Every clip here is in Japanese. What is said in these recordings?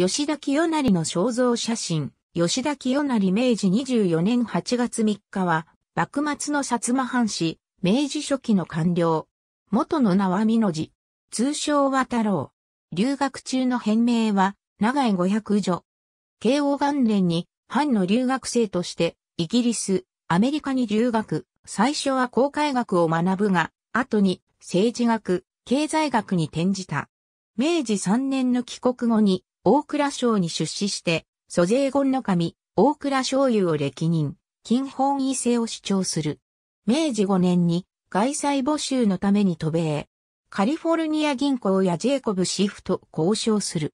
吉田清成の肖像写真、吉田清成明治24年8月3日は、幕末の薩摩藩士、明治初期の官僚。元の名は美の字。通称は太郎。留学中の変名は、長江五百女。慶応元年に、藩の留学生として、イギリス、アメリカに留学。最初は公開学を学ぶが、後に、政治学、経済学に転じた。明治3年の帰国後に、大倉省に出資して、租税権の神、大倉省油を歴任、金本位制を主張する。明治5年に外債募集のために渡米。カリフォルニア銀行やジェイコブ・シフト交渉する。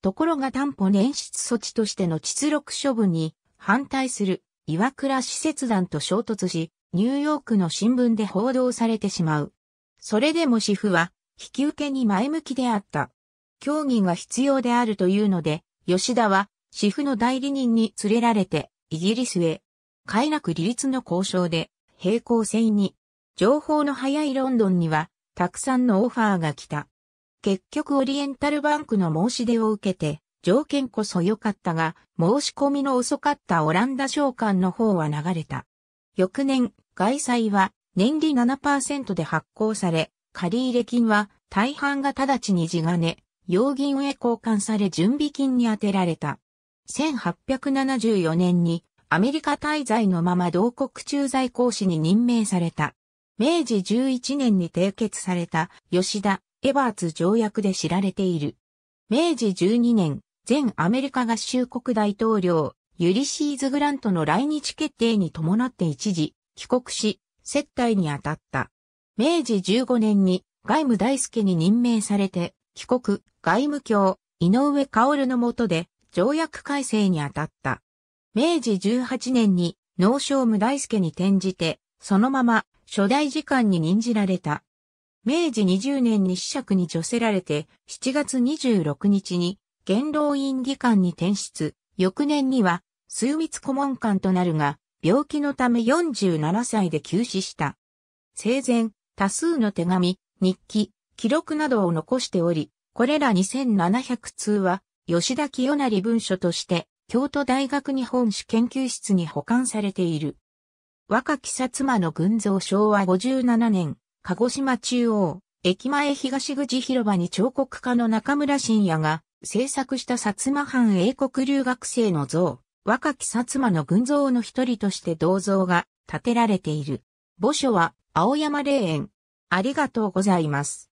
ところが担保捻出措置としての実録処分に反対する岩倉使節団と衝突し、ニューヨークの新聞で報道されてしまう。それでもシフは引き受けに前向きであった。協議が必要であるというので、吉田は、シフの代理人に連れられて、イギリスへ、快楽利立の交渉で、平行線に、情報の早いロンドンには、たくさんのオファーが来た。結局オリエンタルバンクの申し出を受けて、条件こそ良かったが、申し込みの遅かったオランダ商館の方は流れた。翌年、外債は年利7%で発行され、借入金は大半が直ちに地金、用銀へ交換され準備金に充てられた。1874年にアメリカ滞在のまま同国駐在公使に任命された。明治11年に締結された吉田・エバーツ条約で知られている。明治12年、全アメリカ合衆国大統領、ユリシーズ・グラントの来日決定に伴って一時、帰国し、接待に当たった。明治15年に外務大輔に任命されて、帰国、外務卿、井上薫の下で、条約改正にあたった。明治18年に、農商務大輔に転じて、そのまま、初代次官に任じられた。明治20年に子爵に除せられて、7月26日に、元老院議官に転出、翌年には、枢密顧問官となるが、病気のため47歳で急死した。生前、多数の手紙、日記、記録などを残しており、これら2700通は、吉田清成文書として、京都大学日本史研究室に保管されている。若き薩摩の群像昭和57年、鹿児島中央、駅前東口広場に彫刻家の中村信也が制作した薩摩藩英国留学生の像、若き薩摩の群像の一人として銅像が建てられている。墓所は青山霊園。ありがとうございます。